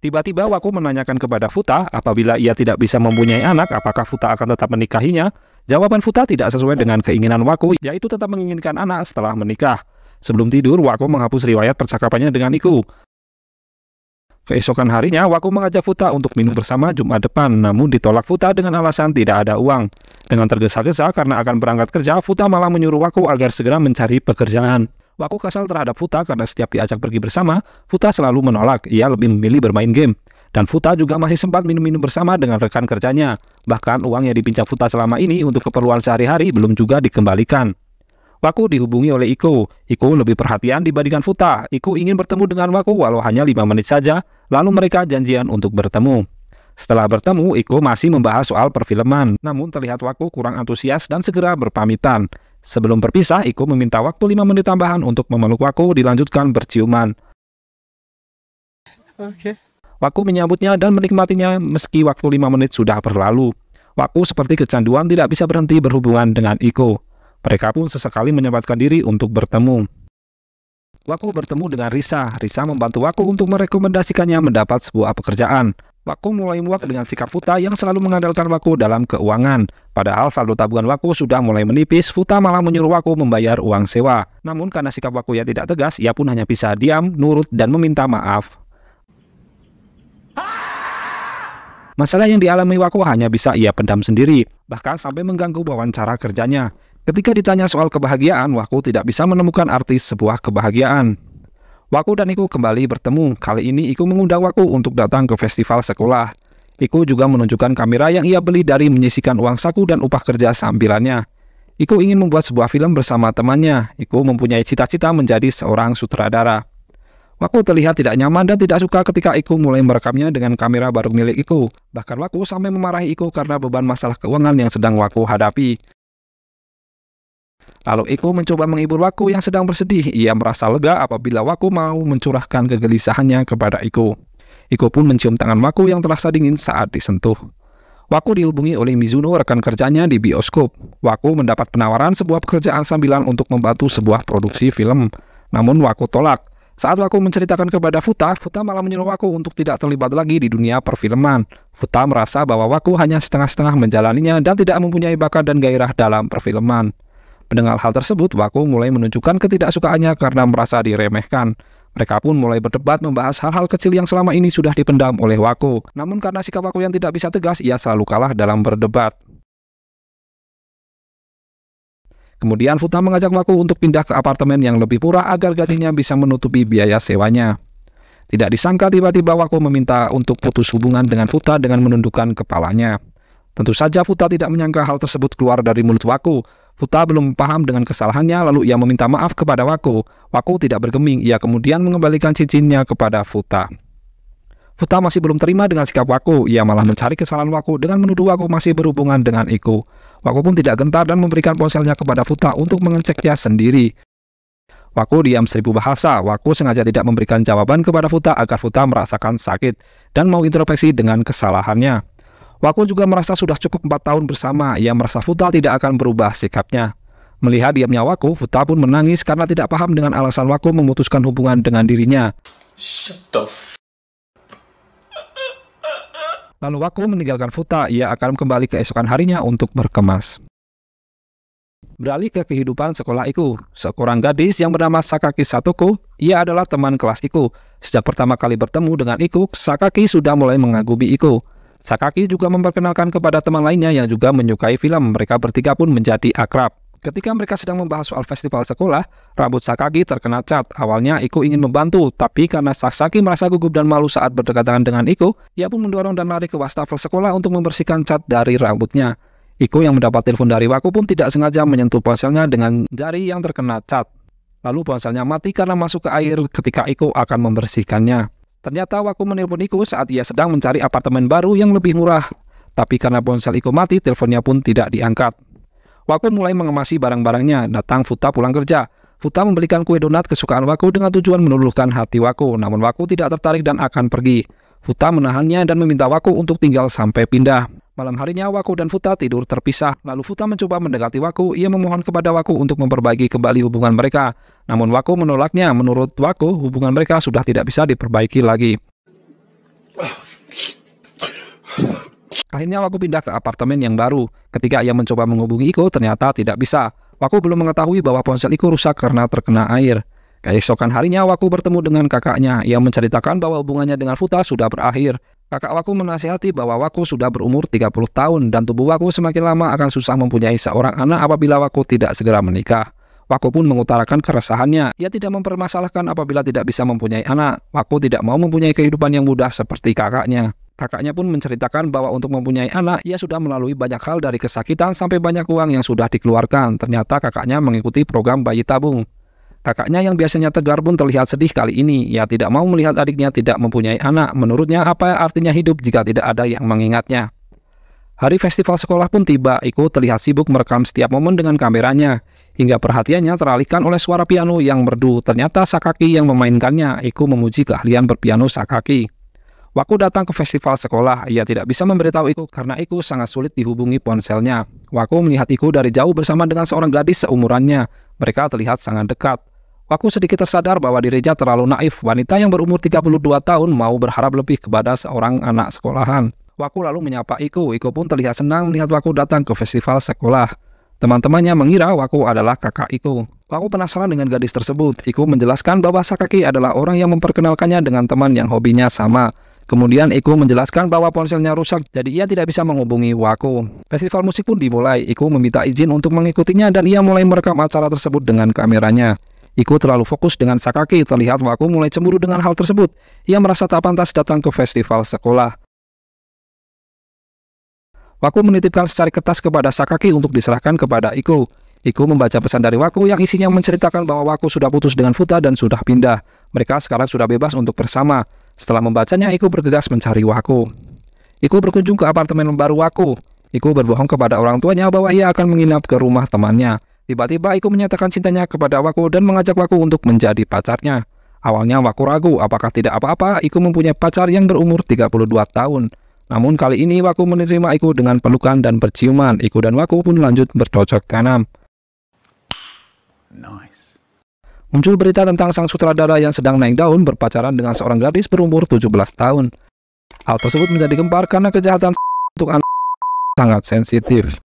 Tiba-tiba Waku menanyakan kepada Futa apabila ia tidak bisa mempunyai anak, apakah Futa akan tetap menikahinya? Jawaban Futa tidak sesuai dengan keinginan Waku, yaitu tetap menginginkan anak setelah menikah. Sebelum tidur, Waku menghapus riwayat percakapannya dengan Iku. Keesokan harinya, Waku mengajak Futa untuk minum bersama Jumat depan, namun ditolak Futa dengan alasan tidak ada uang. Dengan tergesa-gesa karena akan berangkat kerja, Futa malah menyuruh Waku agar segera mencari pekerjaan. Waku kesal terhadap Futa karena setiap diajak pergi bersama, Futa selalu menolak. Ia lebih memilih bermain game. Dan Futa juga masih sempat minum-minum bersama dengan rekan kerjanya. Bahkan uang yang dipinjam Futa selama ini untuk keperluan sehari-hari belum juga dikembalikan. Waku dihubungi oleh Iko. Iko lebih perhatian dibandingkan Futa. Iko ingin bertemu dengan Waku walau hanya lima menit saja, lalu mereka janjian untuk bertemu. Setelah bertemu, Iko masih membahas soal perfilman, namun terlihat Waku kurang antusias dan segera berpamitan. Sebelum berpisah, Iko meminta waktu 5 menit tambahan untuk memeluk Waku dilanjutkan berciuman. Oke. Waku menyambutnya dan menikmatinya meski waktu 5 menit sudah berlalu. Waku seperti kecanduan tidak bisa berhenti berhubungan dengan Iko. Mereka pun sesekali menyempatkan diri untuk bertemu. Waku bertemu dengan Risa. Risa membantu Waku untuk merekomendasikannya mendapat sebuah pekerjaan. Waku mulai muak dengan sikap Futa yang selalu mengandalkan Waku dalam keuangan. Padahal saldo tabungan Waku sudah mulai menipis, Futa malah menyuruh Waku membayar uang sewa. Namun karena sikap Waku yang tidak tegas, ia pun hanya bisa diam, nurut, dan meminta maaf. Masalah yang dialami Waku hanya bisa ia pendam sendiri, bahkan sampai mengganggu wawancara kerjanya. Ketika ditanya soal kebahagiaan, Waku tidak bisa menemukan arti sebuah kebahagiaan. Waku dan Iku kembali bertemu. Kali ini Iku mengundang Waku untuk datang ke festival sekolah. Iku juga menunjukkan kamera yang ia beli dari menyisikan uang saku dan upah kerja sambilannya. Iku ingin membuat sebuah film bersama temannya. Iku mempunyai cita-cita menjadi seorang sutradara. Waku terlihat tidak nyaman dan tidak suka ketika Iku mulai merekamnya dengan kamera baru milik Iku. Bahkan Waku sampai memarahi Iku karena beban masalah keuangan yang sedang Waku hadapi. Lalu Iko mencoba menghibur Waku yang sedang bersedih. Ia merasa lega apabila Waku mau mencurahkan kegelisahannya kepada Iko. Iko pun mencium tangan Waku yang terasa dingin saat disentuh. Waku dihubungi oleh Mizuno rekan kerjanya di bioskop. Waku mendapat penawaran sebuah pekerjaan sambilan untuk membantu sebuah produksi film. Namun Waku tolak. Saat Waku menceritakan kepada Futa, Futa malah menyuruh Waku untuk tidak terlibat lagi di dunia perfilman. Futa merasa bahwa Waku hanya setengah-setengah menjalaninya dan tidak mempunyai bakat dan gairah dalam perfilman. Mendengar hal tersebut, Wako mulai menunjukkan ketidaksukaannya karena merasa diremehkan. Mereka pun mulai berdebat membahas hal-hal kecil yang selama ini sudah dipendam oleh Wako. Namun karena sikap Wako yang tidak bisa tegas, ia selalu kalah dalam berdebat. Kemudian Futa mengajak Wako untuk pindah ke apartemen yang lebih murah agar gajinya bisa menutupi biaya sewanya. Tidak disangka tiba-tiba Wako meminta untuk putus hubungan dengan Futa dengan menundukkan kepalanya. Tentu saja Futa tidak menyangka hal tersebut keluar dari mulut Wako. Buta belum paham dengan kesalahannya, lalu ia meminta maaf kepada waku. Waku tidak bergeming, ia kemudian mengembalikan cincinnya kepada Futa. Futa masih belum terima dengan sikap waku. ia malah mencari kesalahan waku dengan menuduh waku masih berhubungan dengan Iku. Waku pun tidak gentar dan memberikan ponselnya kepada Futa untuk mengeceknya sendiri. Waku diam seribu bahasa, Waku sengaja tidak memberikan jawaban kepada Futa agar Futa merasakan sakit dan mau introspeksi dengan kesalahannya. Wakun juga merasa sudah cukup empat tahun bersama. Ia merasa Futa tidak akan berubah sikapnya. Melihat diamnya Waku, Futa pun menangis karena tidak paham dengan alasan Waku memutuskan hubungan dengan dirinya. Lalu Waku meninggalkan Futa, ia akan kembali keesokan harinya untuk berkemas. Beralih ke kehidupan sekolah Iku, seorang gadis yang bernama Sakaki Satoko, ia adalah teman kelas Iku. Sejak pertama kali bertemu dengan Iku, Sakaki sudah mulai mengagumi Iku. Sakaki juga memperkenalkan kepada teman lainnya yang juga menyukai film. Mereka bertiga pun menjadi akrab. Ketika mereka sedang membahas soal festival sekolah, rambut Sakaki terkena cat. Awalnya Iko ingin membantu, tapi karena Sasaki merasa gugup dan malu saat berdekatan dengan Iko, ia pun mendorong dan lari ke wastafel sekolah untuk membersihkan cat dari rambutnya. Iko yang mendapat telepon dari Waku pun tidak sengaja menyentuh ponselnya dengan jari yang terkena cat. Lalu ponselnya mati karena masuk ke air ketika Iko akan membersihkannya. Ternyata Waku menelponiku saat ia sedang mencari apartemen baru yang lebih murah. Tapi karena ponsel Iko mati, teleponnya pun tidak diangkat. Waku mulai mengemasi barang-barangnya, datang Futa pulang kerja. Futa membelikan kue donat kesukaan Waku dengan tujuan menuluhkan hati Waku, namun Waku tidak tertarik dan akan pergi. Futa menahannya dan meminta Waku untuk tinggal sampai pindah. Malam harinya Waku dan Futa tidur terpisah, lalu Futa mencoba mendekati Waku, ia memohon kepada Waku untuk memperbaiki kembali hubungan mereka. Namun Waku menolaknya, menurut Waku hubungan mereka sudah tidak bisa diperbaiki lagi. Akhirnya Waku pindah ke apartemen yang baru. Ketika ia mencoba menghubungi Iko, ternyata tidak bisa. Waku belum mengetahui bahwa ponsel Iko rusak karena terkena air. Keesokan harinya Waku bertemu dengan kakaknya. Ia menceritakan bahwa hubungannya dengan Futa sudah berakhir. Kakak Waku menasihati bahwa Waku sudah berumur 30 tahun dan tubuh Waku semakin lama akan susah mempunyai seorang anak apabila Waku tidak segera menikah. Waku pun mengutarakan keresahannya. Ia tidak mempermasalahkan apabila tidak bisa mempunyai anak. Waku tidak mau mempunyai kehidupan yang mudah seperti kakaknya. Kakaknya pun menceritakan bahwa untuk mempunyai anak, ia sudah melalui banyak hal dari kesakitan sampai banyak uang yang sudah dikeluarkan. Ternyata kakaknya mengikuti program bayi tabung. Kakaknya yang biasanya tegar pun terlihat sedih kali ini. Ia tidak mau melihat adiknya tidak mempunyai anak. Menurutnya apa artinya hidup jika tidak ada yang mengingatnya? Hari festival sekolah pun tiba. Iko terlihat sibuk merekam setiap momen dengan kameranya. Hingga perhatiannya teralihkan oleh suara piano yang merdu. Ternyata Sakaki yang memainkannya. Iko memuji keahlian berpiano Sakaki. Waku datang ke festival sekolah, ia tidak bisa memberitahu Iku karena Iku sangat sulit dihubungi ponselnya. Waku melihat Iku dari jauh bersama dengan seorang gadis seumurannya. Mereka terlihat sangat dekat. Aku sedikit tersadar bahwa dirinya terlalu naif. Wanita yang berumur 32 tahun mau berharap lebih kepada seorang anak sekolahan. Waku lalu menyapa Iko. Iko pun terlihat senang melihat Waku datang ke festival sekolah. Teman-temannya mengira Waku adalah kakak Iko. Waku penasaran dengan gadis tersebut. Iko menjelaskan bahwa Sakaki adalah orang yang memperkenalkannya dengan teman yang hobinya sama. Kemudian Iko menjelaskan bahwa ponselnya rusak, jadi ia tidak bisa menghubungi waku. Festival musik pun dimulai. Iko meminta izin untuk mengikutinya dan ia mulai merekam acara tersebut dengan kameranya. Iku terlalu fokus dengan Sakaki, terlihat Waku mulai cemburu dengan hal tersebut. Ia merasa tak pantas datang ke festival sekolah. Waku menitipkan secari kertas kepada Sakaki untuk diserahkan kepada Iku. Iku membaca pesan dari Waku yang isinya menceritakan bahwa Waku sudah putus dengan Futa dan sudah pindah. Mereka sekarang sudah bebas untuk bersama. Setelah membacanya, Iku bergegas mencari Waku. Iku berkunjung ke apartemen baru Waku. Iku berbohong kepada orang tuanya bahwa ia akan menginap ke rumah temannya. Tiba-tiba Iko menyatakan cintanya kepada Waku dan mengajak Waku untuk menjadi pacarnya. Awalnya Waku ragu apakah tidak apa-apa Iko mempunyai pacar yang berumur 32 tahun. Namun kali ini Waku menerima Iku dengan pelukan dan perciuman. Iku dan Waku pun lanjut bercocok tanam. Nice. Muncul berita tentang sang sutradara yang sedang naik daun berpacaran dengan seorang gadis berumur 17 tahun. Hal tersebut menjadi gempar karena kejahatan untuk anak sangat sensitif.